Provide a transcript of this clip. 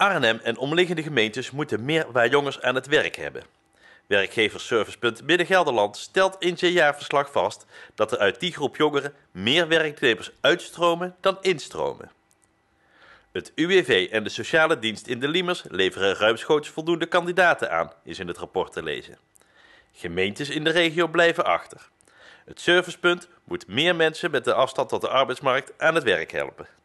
Arnhem en omliggende gemeentes moeten meer waar jongens aan het werk hebben. Werkgeversservicepunt Midden-Gelderland stelt in zijn jaarverslag vast dat er uit die groep jongeren meer werknemers uitstromen dan instromen. Het UWV en de sociale dienst in de Liemers leveren ruimschoots voldoende kandidaten aan, is in het rapport te lezen. Gemeentes in de regio blijven achter. Het servicepunt moet meer mensen met de afstand tot de arbeidsmarkt aan het werk helpen.